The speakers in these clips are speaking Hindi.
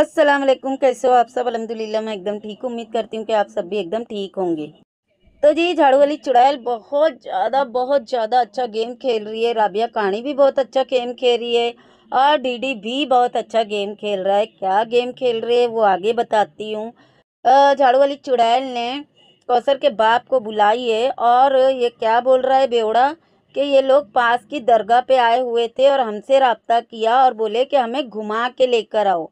अस्सलाम वालेकुम कैसे हो आप सब अलहमदिल्ला मैं एकदम ठीक उम्मीद करती हूँ कि आप सब भी एकदम ठीक होंगे तो जी झाड़ू वाली चुड़ैल बहुत ज़्यादा बहुत ज़्यादा अच्छा गेम खेल रही है राबिया कहानी भी बहुत अच्छा गेम खेल रही है और डीडी भी बहुत अच्छा गेम खेल रहा है क्या गेम खेल रही है वो आगे बताती हूँ झाड़ू वाली चुड़ैल ने कौसर के बाप को बुलाई है और ये क्या बोल रहा है बेवड़ा कि ये लोग पास की दरगाह पर आए हुए थे और हमसे रबता किया और बोले कि हमें घुमा के लेकर आओ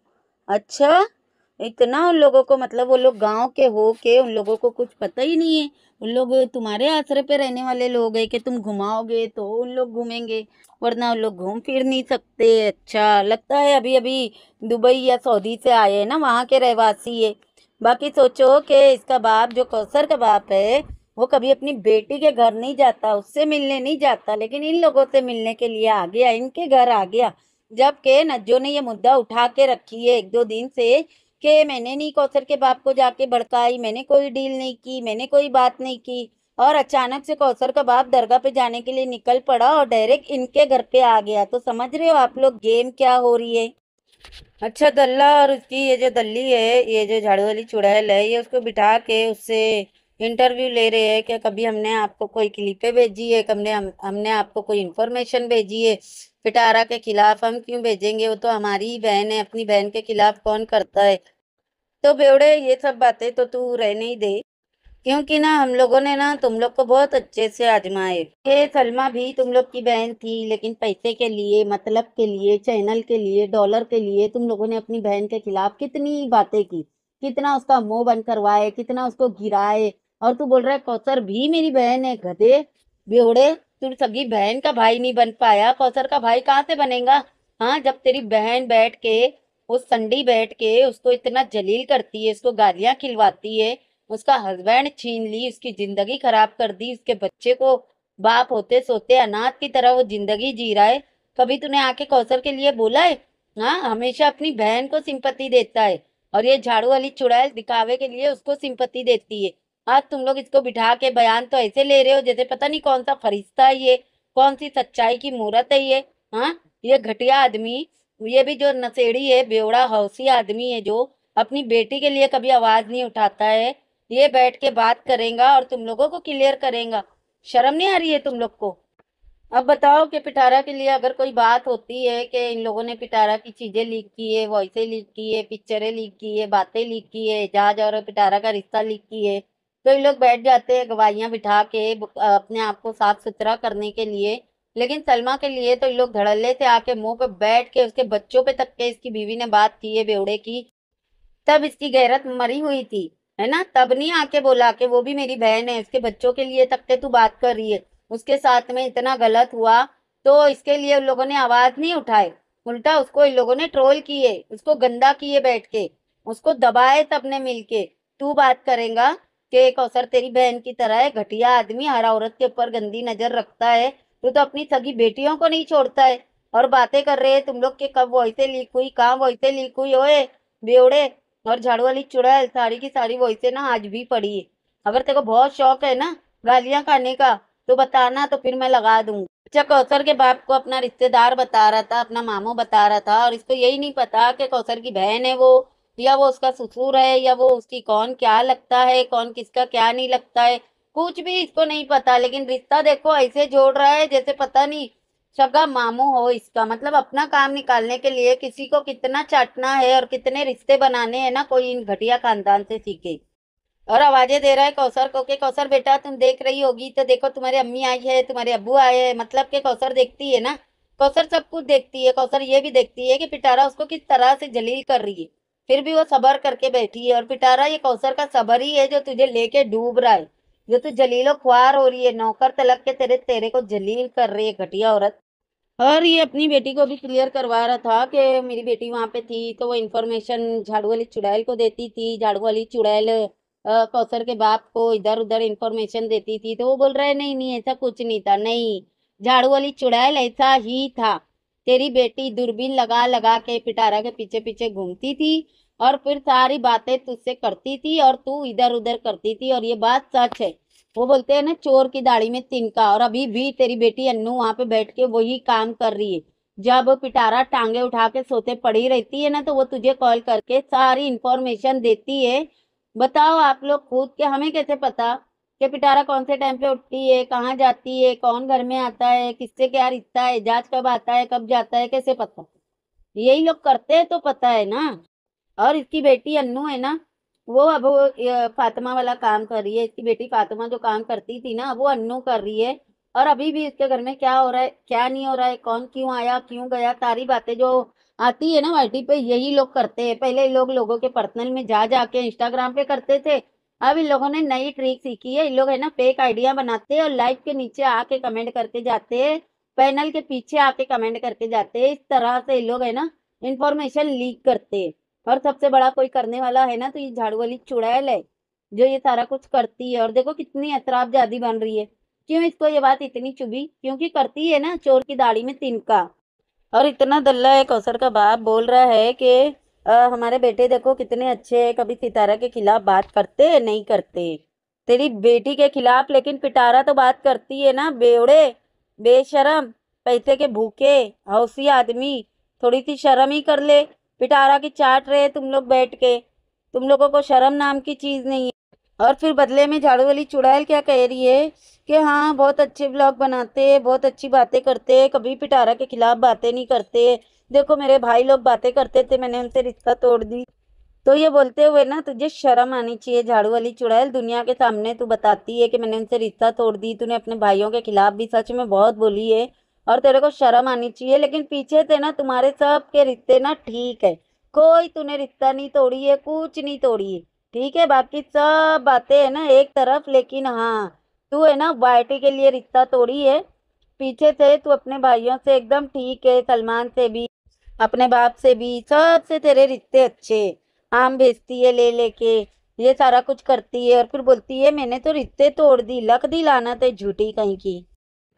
अच्छा इतना उन लोगों को मतलब वो लोग गांव के हो के उन लोगों को कुछ पता ही नहीं है उन लोग तुम्हारे आश्रय पे रहने वाले लोग है कि तुम घुमाओगे तो उन लोग घूमेंगे वरना उन लोग घूम फिर नहीं सकते अच्छा लगता है अभी अभी दुबई या सऊदी से आए हैं ना वहाँ के रहवासी है बाकी सोचो कि इसका बाप जो कौसर का बाप है वो कभी अपनी बेटी के घर नहीं जाता उससे मिलने नहीं जाता लेकिन इन लोगों से मिलने के लिए आ गया इनके घर आ गया जबकि नज्जो ने ये मुद्दा उठा के रखी है एक दो दिन से कि मैंने नहीं कौसर के बाप को जाके भड़काई मैंने कोई डील नहीं की मैंने कोई बात नहीं की और अचानक से कौसर का बाप दरगाह पे जाने के लिए निकल पड़ा और डायरेक्ट इनके घर पे आ गया तो समझ रहे हो आप लोग गेम क्या हो रही है अच्छा दल्ला और उसकी ये जो दल्ली है ये जो झाड़ू वाली चुड़ैल है ये उसको बिठा के उससे इंटरव्यू ले रहे हैं कि कभी हमने आपको कोई क्लिपें भेजी है हमने हम, हमने आपको कोई इन्फॉर्मेशन भेजी है पिटारा के खिलाफ हम क्यों भेजेंगे वो तो हमारी ही बहन है अपनी बहन के खिलाफ कौन करता है तो बेवड़े ये सब बातें तो तू रहने ही दे क्योंकि ना हम लोगों ने ना तुम लोग को बहुत अच्छे से आजमाए ये सलमा भी तुम लोग की बहन थी लेकिन पैसे के लिए मतलब के लिए चैनल के लिए डॉलर के लिए तुम लोगों ने अपनी बहन के खिलाफ कितनी बातें की कितना उसका मुंह बंद करवाए कितना उसको गिराए और तू बोल रहा है कौसर भी मेरी बहन है गधे बेहोड़े तू सगी बहन का भाई नहीं बन पाया कौसर का भाई कहाँ से बनेगा हाँ जब तेरी बहन बैठ के उस संडी बैठ के उसको इतना जलील करती है उसको गालियां खिलवाती है उसका हस्बैंड छीन ली उसकी जिंदगी खराब कर दी उसके बच्चे को बाप होते सोते अनाथ की तरह वो जिंदगी जी रहा है कभी तूने आके कौसर के लिए बोला है हाँ हमेशा अपनी बहन को सिंपत्ति देता है और ये झाड़ू वाली चुड़ैल दिखावे के लिए उसको सिंपत्ति देती है आज तुम लोग इसको बिठा के बयान तो ऐसे ले रहे हो जैसे पता नहीं कौन सा फरिश्ता है ये कौन सी सच्चाई की मूर्त है ये हाँ ये घटिया आदमी ये भी जो नशेड़ी है बेवड़ा हौसी आदमी है जो अपनी बेटी के लिए कभी आवाज नहीं उठाता है ये बैठ के बात करेगा और तुम लोगों को क्लियर करेगा शर्म नहीं आ रही है तुम लोग को अब बताओ कि पिटारा के लिए अगर कोई बात होती है कि इन लोगों ने पिटारा की चीज़ें लीक की है वॉइसें लीक की है पिक्चरें लीक की है बातें लीक की है जहाज और पिटारा का रिश्ता लीक की है कई तो लोग बैठ जाते हैं गवाहियाँ बिठा के अपने आप को साफ सुथरा करने के लिए लेकिन सलमा के लिए तो ये लोग धड़ल्ले से आके मुंह पे बैठ के उसके बच्चों पे तक के इसकी बीवी ने बात की है बेवड़े की तब इसकी गैरत मरी हुई थी है ना तब नहीं आके बोला कि वो भी मेरी बहन है उसके बच्चों के लिए तक के तू बात कर रही है उसके साथ में इतना गलत हुआ तो इसके लिए उन लोगों ने आवाज नहीं उठाए उल्टा उसको इन लोगों ने ट्रोल किए उसको गंदा किए बैठ के उसको दबाए तब मिल के तू बात करेगा कि एक अवसर तेरी बहन की तरह है घटिया आदमी हर औरत के ऊपर गंदी नजर रखता है तू तो अपनी सगी बेटियों को नहीं छोड़ता है और बातें कर रहे है तुम लोग के कब वैसे लीक हुई कहाँ वैसे लीक हुई ओए बेवड़े और झाड़ू वाली चुड़ैल साड़ी की साड़ी वैसे ना आज भी पड़ी है अगर तेरे को बहुत शौक है ना गालियाँ खाने का तो बताना तो फिर मैं लगा दूंगी अच्छा कौशर के बाप को अपना रिश्तेदार बता रहा था अपना मामू बता रहा था और इसको यही नहीं पता कि कौशर की बहन है वो या वो उसका ससुर है या वो उसकी कौन क्या लगता है कौन किसका क्या नहीं लगता है कुछ भी इसको नहीं पता लेकिन रिश्ता देखो ऐसे जोड़ रहा है जैसे पता नहीं सगा मामू हो इसका मतलब अपना काम निकालने के लिए किसी को कितना चाटना है और कितने रिश्ते बनाने हैं ना कोई इन घटिया खानदान से सीखे और आवाजें दे रहा है कौसर को के कौसर बेटा तुम देख रही होगी तो देखो तुम्हारी अम्मी आई है तुम्हारे अबू आए हैं मतलब के कौसर देखती है ना कौसर सब कुछ देखती है कौसर ये भी देखती है कि पिटारा उसको किस तरह से जलील कर रही है फिर भी वो सबर करके बैठी है और पिटारा ये कौसर का सबर ही है जो तुझे लेके डूब रहा है जो तू जलीलो खुआर हो रही है नौकर तलक के तेरे तेरे को जलील कर रही है घटिया औरत और ये अपनी बेटी को भी क्लियर करवा रहा था कि मेरी बेटी वहाँ पे थी तो वो इन्फॉर्मेशन झाड़ू वाली चुड़ैल को देती थी झाड़ू वाली चुड़ैल कौसर के बाप को इधर उधर इन्फॉर्मेशन देती थी तो वो बोल रहा है नहीं नहीं ऐसा कुछ नहीं था नहीं झाड़ू वाली चुड़ैल ऐसा ही था तेरी बेटी दूरबीन लगा लगा के पिटारा के पीछे पीछे घूमती थी और फिर सारी बातें तुझसे करती थी और तू इधर उधर करती थी और ये बात सच है वो बोलते हैं ना चोर की दाढ़ी में तिनका और अभी भी तेरी बेटी अन्नू वहाँ पे बैठ के वही काम कर रही है जब पिटारा टांगे उठा के सोते पड़ी रहती है ना तो वो तुझे कॉल करके सारी इंफॉर्मेशन देती है बताओ आप लोग खुद के हमें कैसे पता कि पिटारा कौन से टाइम पे उठती है कहाँ जाती है कौन घर में आता है किससे क्या रिश्ता है जाँच कब आता है कब जाता है कैसे पता यही लोग करते हैं तो पता है ना और इसकी बेटी अन्नू है ना वो अब फातिमा वाला काम कर रही है इसकी बेटी फातिमा जो काम करती थी ना वो अन्नू कर रही है और अभी भी इसके घर में क्या हो रहा है क्या नहीं हो रहा है कौन क्यों आया क्यों गया सारी बातें जो आती है ना वाइटी पे यही लोग करते हैं पहले लोग लोगों के पर्सनल में जा जाके इंस्टाग्राम पे करते थे अब इन लोगों ने नई ट्रिक सीखी है इन लोग है ना फेक आइडिया बनाते हैं और लाइव के नीचे आके कमेंट करके जाते हैं पैनल के पीछे आके कमेंट करके जाते हैं इस तरह से इन लोग है ना इन्फॉर्मेशन लीक करते हैं और सबसे बड़ा कोई करने वाला है ना तो ये झाड़ू वाली चुड़ैल है जो ये सारा कुछ करती है और देखो कितनी अतराब जादी बन रही है क्यों इसको ये बात इतनी चुभी क्योंकि करती है ना चोर की दाढ़ी में तिनका और इतना दल्ला है कौसर का बाप बोल रहा है कि आ, हमारे बेटे देखो कितने अच्छे हैं कभी सितारा के खिलाफ बात करते हैं नहीं करते तेरी बेटी के खिलाफ लेकिन पिटारा तो बात करती है ना बेवड़े बेशरम पैसे के भूखे हौसी आदमी थोड़ी सी शर्म ही कर ले पिटारा की चाट रहे तुम लोग बैठ के तुम लोगों को शर्म नाम की चीज़ नहीं है और फिर बदले में झाड़ू वाली चुड़ैल क्या कह रही है कि हाँ बहुत अच्छे ब्लॉग बनाते बहुत अच्छी बातें करते कभी पिटारा के खिलाफ बातें नहीं करते देखो मेरे भाई लोग बातें करते थे मैंने उनसे रिश्ता तोड़ दी तो ये बोलते हुए ना तुझे शर्म आनी चाहिए झाड़ू वाली चुड़ैल दुनिया के सामने तू बताती है कि मैंने उनसे रिश्ता तोड़ दी तूने अपने भाइयों के खिलाफ भी सच में बहुत बोली है और तेरे को शर्म आनी चाहिए लेकिन पीछे थे ना तुम्हारे सब के रिश्ते ना ठीक है कोई तूने रिश्ता नहीं तोड़ी है कुछ नहीं तोड़ी है ठीक है बाकी सब बातें है ना एक तरफ लेकिन हाँ तू है ना बायटी के लिए रिश्ता तोड़ी है पीछे से तू अपने भाइयों से एकदम ठीक है सलमान से भी अपने बाप से भी सबसे तेरे रिश्ते अच्छे आम भेजती है ले लेके ये सारा कुछ करती है और फिर बोलती है मैंने तो रिश्ते तोड़ दी लख दी लाना थे झूठी कहीं की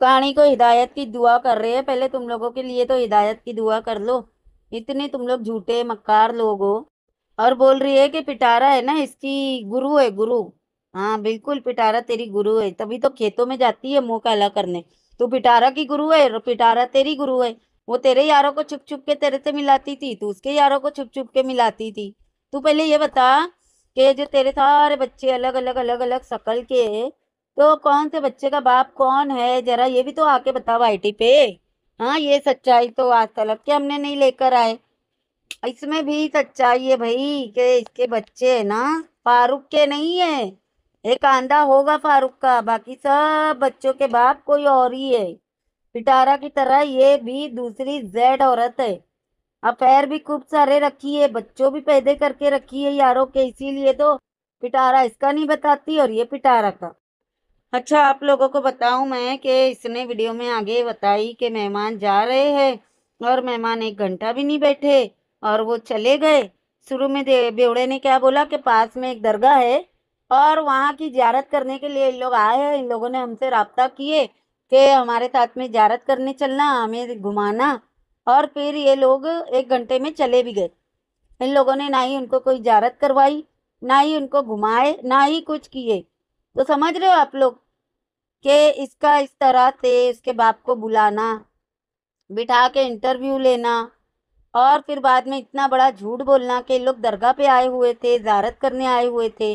कहानी को हिदायत की दुआ कर रहे हैं पहले तुम लोगों के लिए तो हिदायत की दुआ कर लो इतने तुम लोग झूठे मक्कार लोग हो और बोल रही है कि पिटारा है ना इसकी गुरु है गुरु हाँ बिल्कुल पिटारा तेरी गुरु है तभी तो खेतों में जाती है मुंह काला करने तू पिटारा की गुरु है पिटारा तेरी गुरु है वो तेरे यारों को छुप छुप के तेरे से मिलाती थी तू उसके यारों को छुप छुप के मिलाती थी तू पहले ये बता कि जो तेरे सारे बच्चे अलग अलग अलग अलग शकल के तो कौन से बच्चे का बाप कौन है जरा ये भी तो आके बताओ आईटी पे हाँ ये सच्चाई तो आज तलब के हमने नहीं लेकर आए इसमें भी सच्चाई है भाई के इसके बच्चे है ना फारूक के नहीं है एक आंधा होगा फारूक का बाकी सब बच्चों के बाप कोई और ही है पिटारा की तरह ये भी दूसरी जेड औरत है अफेयर भी खूब सारे रखी है बच्चों भी पैदे करके रखी है यारों के इसीलिए तो पिटारा इसका नहीं बताती और ये पिटारा का अच्छा आप लोगों को बताऊं मैं कि इसने वीडियो में आगे बताई कि मेहमान जा रहे हैं और मेहमान एक घंटा भी नहीं बैठे और वो चले गए शुरू में बेवड़े ने क्या बोला कि पास में एक दरगाह है और वहाँ की ज्यारत करने के लिए इन लोग आए हैं इन लोगों ने हमसे रबता किए कि हमारे साथ में ज्यारत करने चलना हमें घुमाना और फिर ये लोग एक घंटे में चले भी गए इन लोगों ने ना ही उनको कोई ज्यारत करवाई ना ही उनको घुमाए ना ही कुछ किए तो समझ रहे हो आप लोग कि इसका इस तरह से उसके बाप को बुलाना बिठा के इंटरव्यू लेना और फिर बाद में इतना बड़ा झूठ बोलना कि लोग दरगाह पे आए हुए थे जारत करने आए हुए थे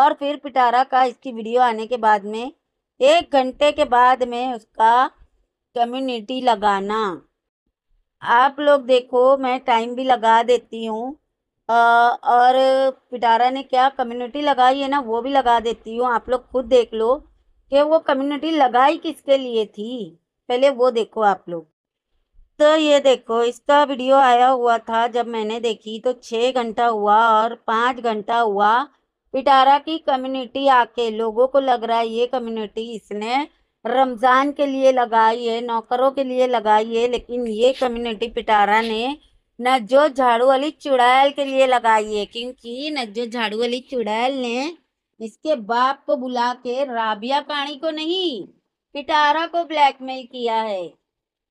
और फिर पिटारा का इसकी वीडियो आने के बाद में एक घंटे के बाद में उसका कम्युनिटी लगाना आप लोग देखो मैं टाइम भी लगा देती हूँ और पिटारा ने क्या कम्युनिटी लगाई है ना वो भी लगा देती हूँ आप लोग खुद देख लो कि वो कम्युनिटी लगाई किसके लिए थी पहले वो देखो आप लोग तो ये देखो इसका वीडियो आया हुआ था जब मैंने देखी तो छः घंटा हुआ और पाँच घंटा हुआ पिटारा की कम्युनिटी आके लोगों को लग रहा है ये कम्युनिटी इसने रमज़ान के लिए लगाई है नौकरों के लिए लगाई है लेकिन ये कम्युनिटी पिटारा ने नज्जो झाड़ू वाली चुड़ैल के लिए लगाई है क्योंकि नज्जो झाड़ू वाली चुड़ैल ने इसके बाप को बुला के राबिया पानी को नहीं पिटारा को ब्लैकमेल किया है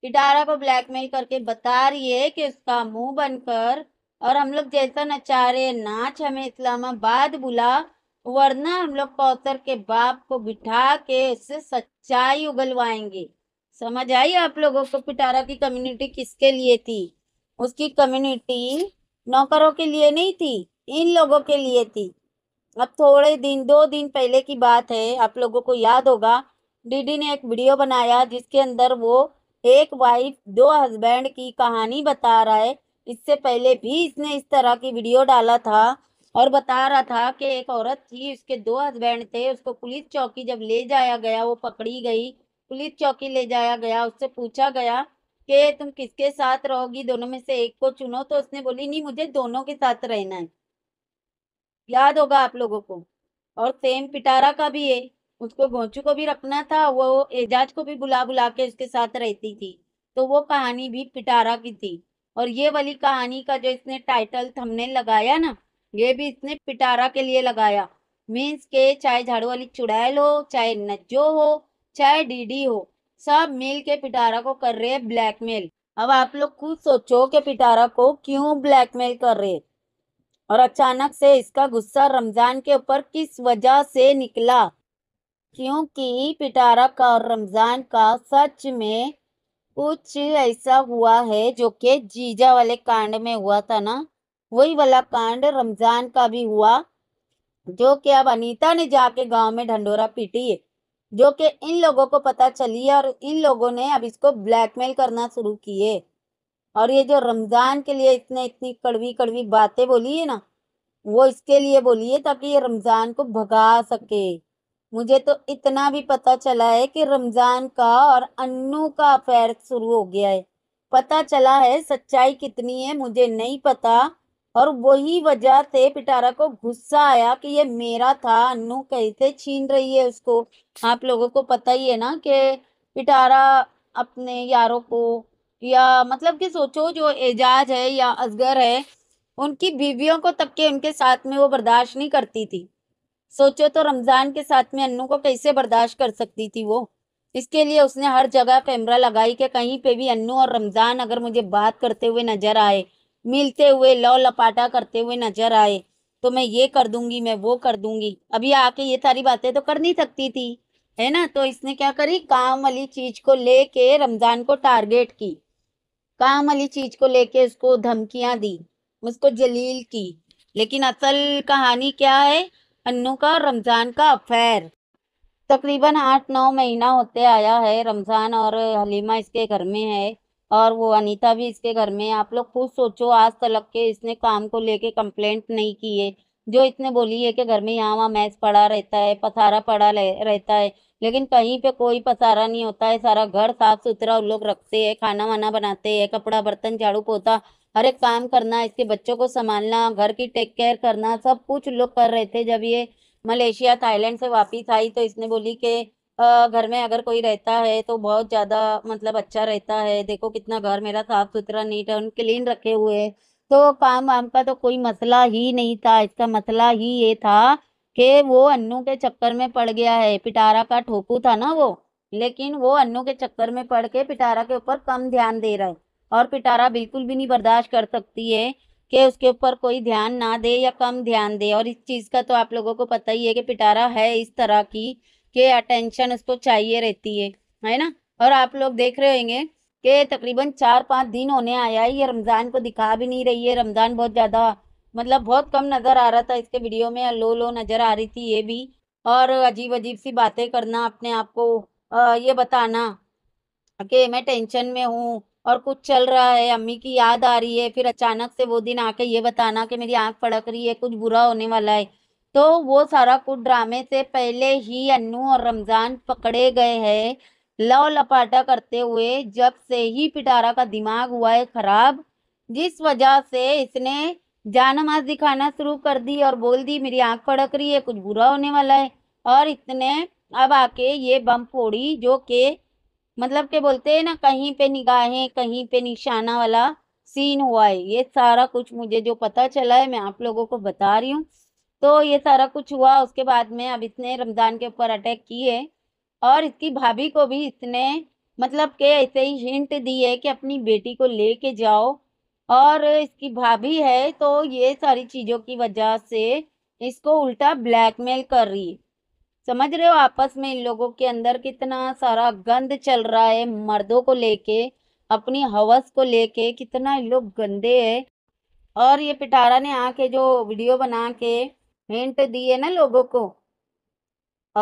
पिटारा को ब्लैकमेल करके बता रही है कि उसका मुंह बनकर और हम लोग जैसा नचारे नाच हमें इस्लामाबाद बुला वरना हम लोग कौसर के बाप को बिठा के उससे सच्चाई उगलवाएंगे समझ आई आप लोगों को पिटारा की कम्युनिटी किसके लिए थी उसकी कम्युनिटी नौकरों के लिए नहीं थी इन लोगों के लिए थी अब थोड़े दिन दो दिन पहले की बात है आप लोगों को याद होगा डीडी ने एक वीडियो बनाया जिसके अंदर वो एक वाइफ दो हस्बैंड की कहानी बता रहा है इससे पहले भी इसने इस तरह की वीडियो डाला था और बता रहा था कि एक औरत थी उसके दो हस्बैंड थे उसको पुलिस चौकी जब ले जाया गया वो पकड़ी गई पुलिस चौकी ले जाया गया उससे पूछा गया कि तुम किसके साथ रहोगी दोनों में से एक को चुनो तो उसने बोली नहीं मुझे दोनों के साथ रहना है याद होगा आप लोगों को और सेम पिटारा का भी है उसको गोचू को भी रखना था वो एजाज को भी बुला बुला के उसके साथ रहती थी तो वो कहानी भी पिटारा की थी और ये वाली कहानी का जो इसने टाइटल हमने लगाया ना ये भी इसने पिटारा के लिए लगाया मीन्स के चाहे झाड़ू वाली चुड़ैल हो चाहे नज्जो हो चाहे डीडी हो सब मिल के पिटारा को कर रहे ब्लैकमेल अब आप लोग खुद सोचो कि पिटारा को क्यों ब्लैकमेल कर रहे और अचानक से इसका गुस्सा रमज़ान के ऊपर किस वजह से निकला क्योंकि पिटारा का और रमज़ान का सच में कुछ ऐसा हुआ है जो कि जीजा वाले कांड में हुआ था ना वही वाला कांड रमज़ान का भी हुआ जो कि अब अनीता ने जाके गांव में ढंडोरा पीटी है जो कि इन लोगों को पता चली है और इन लोगों ने अब इसको ब्लैकमेल करना शुरू किए और ये जो रमज़ान के लिए इतने इतनी कड़वी कड़वी बातें बोली है ना वो इसके लिए बोली है ताकि ये रमज़ान को भगा सके मुझे तो इतना भी पता चला है कि रमज़ान का और अन्नू का अफेयर शुरू हो गया है पता चला है सच्चाई कितनी है मुझे नहीं पता और वही वजह से पिटारा को गुस्सा आया कि ये मेरा था अन्नू कैसे छीन रही है उसको आप लोगों को पता ही है ना कि पिटारा अपने यारों को या मतलब कि सोचो जो एजाज है या असगर है उनकी बीवियों को तब के उनके साथ में वो बर्दाश्त नहीं करती थी सोचो तो रमज़ान के साथ में अन्नू को कैसे बर्दाश्त कर सकती थी वो इसके लिए उसने हर जगह कैमरा लगाई कि कहीं पे भी अन्नू और रमज़ान अगर मुझे बात करते हुए नज़र आए मिलते हुए लौ लपाटा करते हुए नज़र आए तो मैं ये कर दूंगी मैं वो कर दूंगी अभी आके ये सारी बातें तो कर नहीं सकती थी है ना तो इसने क्या करी काम वाली चीज़ को ले रमज़ान को टारगेट की काम वाली चीज को लेके उसको धमकियां दी उसको जलील की लेकिन असल कहानी क्या है अन्नू का रमजान का अफेयर तकरीबन आठ नौ महीना होते आया है रमज़ान और हलीमा इसके घर में है और वो अनीता भी इसके घर में आप लोग खुद सोचो आज तलक के इसने काम को लेके कंप्लेंट नहीं की है जो इसने बोली है कि घर में यहाँ वहाँ मैस पड़ा रहता है पथारा पड़ा रहता है लेकिन कहीं पे कोई पसारा नहीं होता है सारा घर साफ सुथरा उन लोग रखते हैं खाना वाना बनाते हैं कपड़ा बर्तन झाड़ू पोता हर एक काम करना इसके बच्चों को संभालना घर की टेक केयर करना सब कुछ लोग कर रहे थे जब ये मलेशिया थाईलैंड से वापिस आई तो इसने बोली कि घर में अगर कोई रहता है तो बहुत ज़्यादा मतलब अच्छा रहता है देखो कितना घर मेरा साफ सुथरा नीट एंड क्लीन रखे हुए है तो काम वाम का तो कोई मसला ही नहीं था इसका मसला ही ये था कि वो अन्नू के चक्कर में पड़ गया है पिटारा का ठोकू था ना वो लेकिन वो अन्नू के चक्कर में पड़ के पिटारा के ऊपर कम ध्यान दे रहा है और पिटारा बिल्कुल भी नहीं बर्दाश्त कर सकती है कि उसके ऊपर कोई ध्यान ना दे या कम ध्यान दे और इस चीज़ का तो आप लोगों को पता ही है कि पिटारा है इस तरह की कि अटेंशन उसको चाहिए रहती है है ना और आप लोग देख रहे होंगे कि तकरीबन चार पाँच दिन होने आया है ये रमज़ान को दिखा भी नहीं रही है रमज़ान बहुत ज़्यादा मतलब बहुत कम नज़र आ रहा था इसके वीडियो में लो लो नज़र आ रही थी ये भी और अजीब अजीब सी बातें करना अपने आप को ये बताना कि मैं टेंशन में हूँ और कुछ चल रहा है अम्मी की याद आ रही है फिर अचानक से वो दिन आके ये बताना कि मेरी आँख फड़क रही है कुछ बुरा होने वाला है तो वो सारा कुछ ड्रामे से पहले ही अन्नू और रमज़ान पकड़े गए हैं लव लपाटा करते हुए जब से ही पिटारा का दिमाग हुआ है ख़राब जिस वजह से इसने जान मास दिखाना शुरू कर दी और बोल दी मेरी आंख फड़क रही है कुछ बुरा होने वाला है और इतने अब आके ये बम फोड़ी जो के मतलब के बोलते हैं ना कहीं पे निगाहें कहीं पे निशाना वाला सीन हुआ है ये सारा कुछ मुझे जो पता चला है मैं आप लोगों को बता रही हूँ तो ये सारा कुछ हुआ उसके बाद में अब इसने रमज़ान के ऊपर अटैक किए और इसकी भाभी को भी इसने मतलब के ऐसे ही हिंट दी है कि अपनी बेटी को लेके जाओ और इसकी भाभी है तो ये सारी चीज़ों की वजह से इसको उल्टा ब्लैकमेल कर रही है समझ रहे हो आपस में इन लोगों के अंदर कितना सारा गंद चल रहा है मर्दों को लेके अपनी हवस को लेके कितना इन लोग गंदे है और ये पिटारा ने आके जो वीडियो बना के हिंट दी है ना लोगों को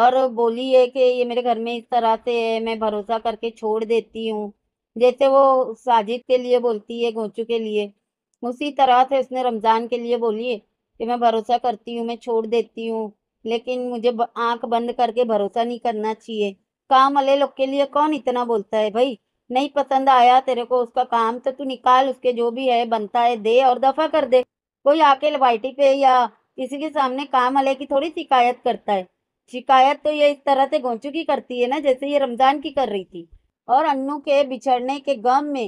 और बोली है कि ये मेरे घर में इस तरह से है मैं भरोसा करके छोड़ देती हूँ जैसे वो साजिद के लिए बोलती है घोचू के लिए उसी तरह से उसने रमज़ान के लिए बोली कि मैं भरोसा करती हूँ मैं छोड़ देती हूँ लेकिन मुझे आंख बंद करके भरोसा नहीं करना चाहिए काम वाले लोग के लिए कौन इतना बोलता है भाई नहीं पसंद आया तेरे को उसका काम तो तू निकाल उसके जो भी है बनता है दे और दफा कर दे कोई आके लवाइटी पे या किसी के सामने काम वाले की थोड़ी शिकायत करता है शिकायत तो ये इस तरह से गोंचू की करती है ना जैसे ये रमजान की कर रही थी और अन्नु के बिछड़ने के गम में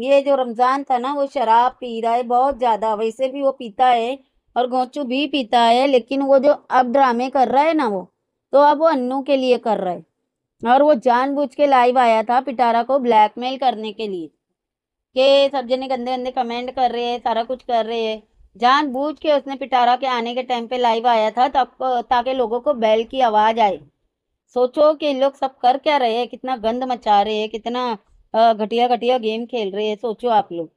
ये जो रमज़ान था ना वो शराब पी रहा है बहुत ज़्यादा वैसे भी वो पीता है और गोचू भी पीता है लेकिन वो जो अब ड्रामे कर रहा है ना वो तो अब वो अन्नू के लिए कर रहा है और वो जानबूझ के लाइव आया था पिटारा को ब्लैकमेल करने के लिए के सब जने गंदे गंदे कमेंट कर रहे हैं सारा कुछ कर रहे हैं जानबूझ के उसने पिटारा के आने के टाइम पे लाइव आया था तब ताकि लोगों को बैल की आवाज़ आए सोचो कि लोग सब कर क्या रहे हैं कितना गंद मचा रहे हैं कितना घटिया घटिया गेम खेल रहे हैं सोचो आप लोग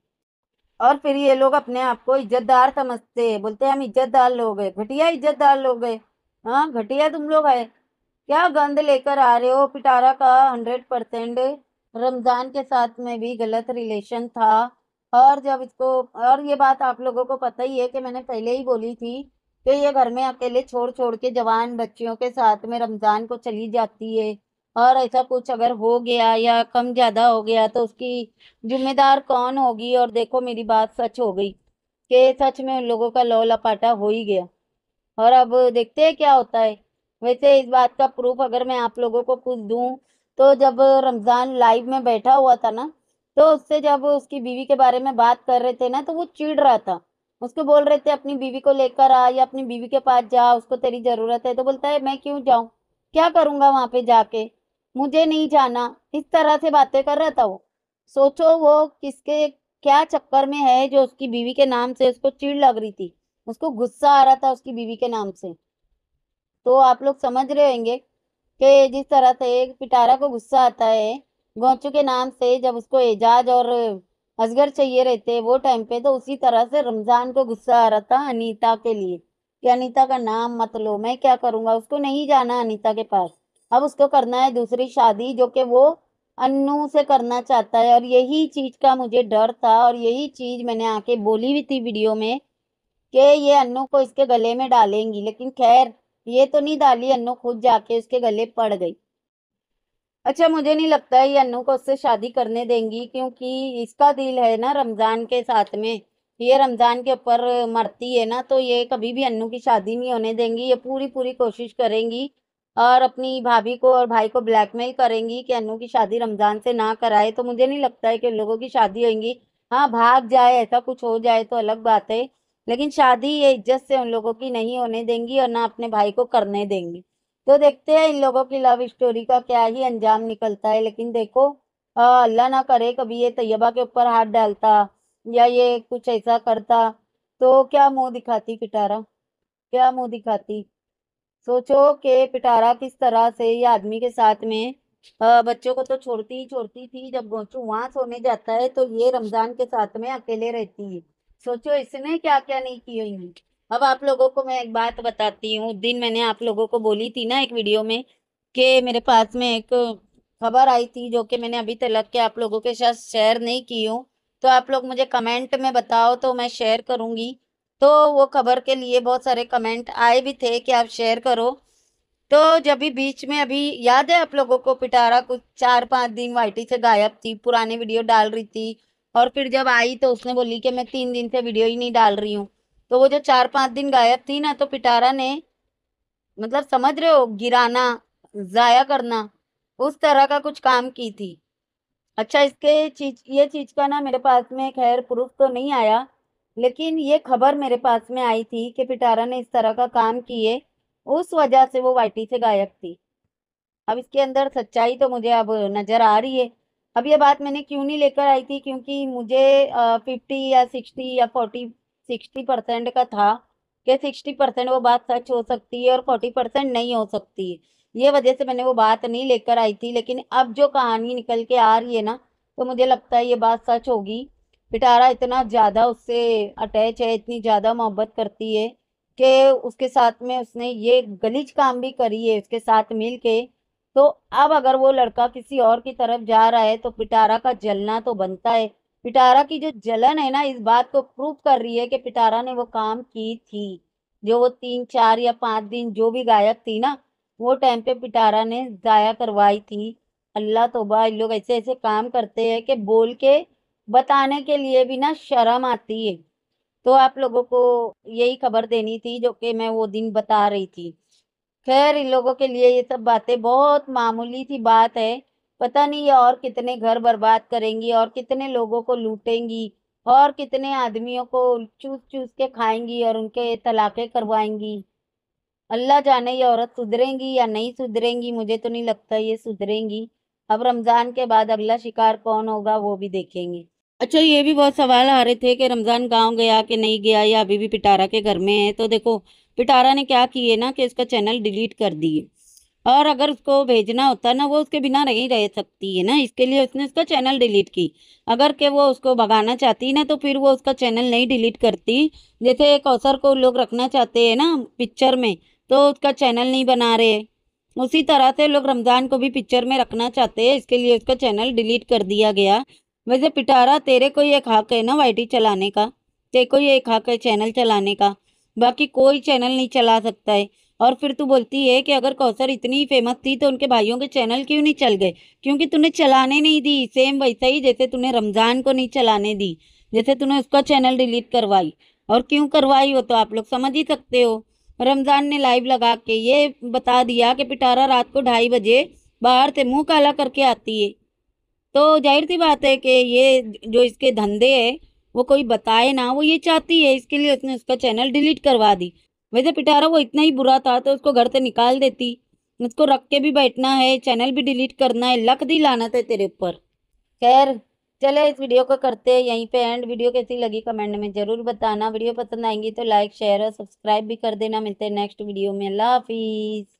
और फिर ये लोग अपने आप को इज्जतदार समझते हैं बोलते हैं हम इज्जतदार लोग हैं घटिया इज्जतदार लोग हैं हाँ घटिया तुम लोग है क्या गंद लेकर आ रहे हो पिटारा का हंड्रेड परसेंट रमज़ान के साथ में भी गलत रिलेशन था और जब इसको और ये बात आप लोगों को पता ही है कि मैंने पहले ही बोली थी कि ये घर में अकेले छोड़ छोड़ के जवान बच्चियों के साथ में रमज़ान को चली जाती है और ऐसा कुछ अगर हो गया या कम ज़्यादा हो गया तो उसकी जिम्मेदार कौन होगी और देखो मेरी बात सच हो गई कि सच में उन लोगों का लौ लपाटा हो ही गया और अब देखते हैं क्या होता है वैसे इस बात का प्रूफ अगर मैं आप लोगों को कुछ दूं तो जब रमज़ान लाइव में बैठा हुआ था ना तो उससे जब उसकी बीवी के बारे में बात कर रहे थे ना तो वो चिड़ रहा था उसको बोल रहे थे अपनी बीवी को लेकर आ या अपनी बीवी के पास जा उसको तेरी जरूरत है तो बोलता है मैं क्यों जाऊं क्या करूंगा वहां पे जाके मुझे नहीं जाना इस तरह से बातें कर रहा था वो सोचो वो किसके क्या चक्कर में है जो उसकी बीवी के नाम से उसको चिड़ लग रही थी उसको गुस्सा आ रहा था उसकी बीवी के नाम से तो आप लोग समझ रहे होंगे कि जिस तरह से पिटारा को गुस्सा आता है गौचू के नाम से जब उसको एजाज और असगर चाहिए रहते वो टाइम पे तो उसी तरह से रमज़ान को गुस्सा आ रहा था अनीता के लिए कि अनीता का नाम मत लो मैं क्या करूँगा उसको नहीं जाना अनीता के पास अब उसको करना है दूसरी शादी जो कि वो अन्नू से करना चाहता है और यही चीज़ का मुझे डर था और यही चीज़ मैंने आके बोली भी थी वीडियो में कि ये अन्नू को इसके गले में डालेंगी लेकिन खैर ये तो नहीं डाली अन्नू खुद जाके उसके गले पड़ गई अच्छा मुझे नहीं लगता है ये अनु को उससे शादी करने देंगी क्योंकि इसका दिल है ना रमज़ान के साथ में ये रमज़ान के ऊपर मरती है ना तो ये कभी भी अन्नू की शादी नहीं होने देंगी ये पूरी पूरी कोशिश करेंगी और अपनी भाभी को और भाई को ब्लैकमेल करेंगी कि अन्नू की शादी रमज़ान से ना कराए तो मुझे नहीं लगता है कि लोगों की शादी होगी हाँ भाग जाए ऐसा कुछ हो जाए तो अलग बात है लेकिन शादी ये इज्जत से उन लोगों की नहीं होने देंगी और ना अपने भाई को करने देंगी तो देखते हैं इन लोगों की लव स्टोरी का क्या ही अंजाम निकलता है लेकिन देखो अल्लाह ना करे कभी ये तैयबा के ऊपर हाथ डालता या ये कुछ ऐसा करता तो क्या मुंह दिखाती पिटारा क्या मुंह दिखाती सोचो के पिटारा किस तरह से ये आदमी के साथ में आ, बच्चों को तो छोड़ती ही छोड़ती थी जब गोचू वहां सोने जाता है तो ये रमजान के साथ में अकेले रहती है सोचो इसने क्या क्या नहीं किए अब आप लोगों को मैं एक बात बताती हूँ दिन मैंने आप लोगों को बोली थी ना एक वीडियो में कि मेरे पास में एक खबर आई थी जो कि मैंने अभी तक के आप लोगों के साथ शेयर नहीं की हूँ तो आप लोग मुझे कमेंट में बताओ तो मैं शेयर करूँगी तो वो खबर के लिए बहुत सारे कमेंट आए भी थे कि आप शेयर करो तो जब भी बीच में अभी याद है आप लोगों को पिटारा कुछ चार पाँच दिन वाइटी से गायब थी पुराने वीडियो डाल रही थी और फिर जब आई तो उसने बोली कि मैं तीन दिन से वीडियो ही नहीं डाल रही हूँ तो वो जो चार पांच दिन गायब थी ना तो पिटारा ने मतलब समझ रहे हो गिराना ज़ाया करना उस तरह का कुछ काम की थी अच्छा इसके चीज ये चीज़ का ना मेरे पास में खैर प्रूफ तो नहीं आया लेकिन ये खबर मेरे पास में आई थी कि पिटारा ने इस तरह का काम किए उस वजह से वो वाइटी से गायब थी अब इसके अंदर सच्चाई तो मुझे अब नज़र आ रही है अब ये बात मैंने क्यों नहीं लेकर आई थी क्योंकि मुझे फिफ्टी या सिक्सटी या फोर्टी सिक्सटी परसेंट का था कि सिक्सटी परसेंट वो बात सच हो सकती है और फोर्टी परसेंट नहीं हो सकती है ये वजह से मैंने वो बात नहीं लेकर आई थी लेकिन अब जो कहानी निकल के आ रही है ना तो मुझे लगता है ये बात सच होगी पिटारा इतना ज़्यादा उससे अटैच है इतनी ज़्यादा मोहब्बत करती है कि उसके साथ में उसने ये गलीज काम भी करी है उसके साथ मिल के तो अब अगर वो लड़का किसी और की तरफ जा रहा है तो पिटारा का जलना तो बनता है पिटारा की जो जलन है ना इस बात को प्रूव कर रही है कि पिटारा ने वो काम की थी जो वो तीन चार या पाँच दिन जो भी गायब थी ना वो टाइम पे पिटारा ने जाया करवाई थी अल्लाह तोबा इन लोग ऐसे ऐसे काम करते हैं कि बोल के बताने के लिए भी ना शर्म आती है तो आप लोगों को यही खबर देनी थी जो कि मैं वो दिन बता रही थी खैर इन लोगों के लिए ये सब बातें बहुत मामूली सी बात है पता नहीं ये और कितने घर बर्बाद करेंगी और कितने लोगों को लूटेंगी और कितने आदमियों को चूस चूस के खाएंगी और उनके तलाक़े करवाएंगी अल्लाह जाने ये औरत सुधरेंगी या नहीं सुधरेंगी मुझे तो नहीं लगता ये सुधरेंगी अब रमज़ान के बाद अगला शिकार कौन होगा वो भी देखेंगे अच्छा ये भी बहुत सवाल आ रहे थे कि रमज़ान गांव गया कि नहीं गया या अभी भी पिटारा के घर में है तो देखो पिटारा ने क्या किए ना कि इसका चैनल डिलीट कर दिए और अगर उसको भेजना होता ना वो उसके बिना नहीं रह सकती है ना इसके लिए उसने उसका चैनल डिलीट की अगर के वो उसको भगाना चाहती ना तो फिर वो उसका चैनल नहीं डिलीट करती जैसे एक अवसर को लोग रखना चाहते हैं ना पिक्चर में तो उसका चैनल नहीं बना रहे उसी तरह से लोग रमज़ान को भी पिक्चर में रखना चाहते हैं इसके लिए उसका चैनल डिलीट कर दिया गया वैसे पिटारा तेरे को एक हक है ना वाई चलाने का तेरे को एक हक है चैनल चलाने का बाकी कोई चैनल नहीं चला सकता है और फिर तू बोलती है कि अगर कौसर इतनी फेमस थी तो उनके भाइयों के चैनल क्यों नहीं चल गए क्योंकि तूने चलाने नहीं दी सेम वैसा ही जैसे तूने रमज़ान को नहीं चलाने दी जैसे तूने उसका चैनल डिलीट करवाई और क्यों करवाई हो तो आप लोग समझ ही सकते हो रमज़ान ने लाइव लगा के ये बता दिया कि पिटारा रात को ढाई बजे बाहर से मुंह काला करके आती है तो जाहिर सी बात है कि ये जो इसके धंधे है वो कोई बताए ना वो ये चाहती है इसके लिए उसने उसका चैनल डिलीट करवा दी वैसे पिटारा वो इतना ही बुरा था तो उसको घर से निकाल देती उसको रख के भी बैठना है चैनल भी डिलीट करना है लक दी लाना था तेरे ऊपर खैर चले इस वीडियो को करते हैं यहीं पे एंड वीडियो कैसी लगी कमेंट में ज़रूर बताना वीडियो पसंद आएंगी तो लाइक शेयर और सब्सक्राइब भी कर देना मिलते हैं नेक्स्ट वीडियो में अल्लाह हाफिज़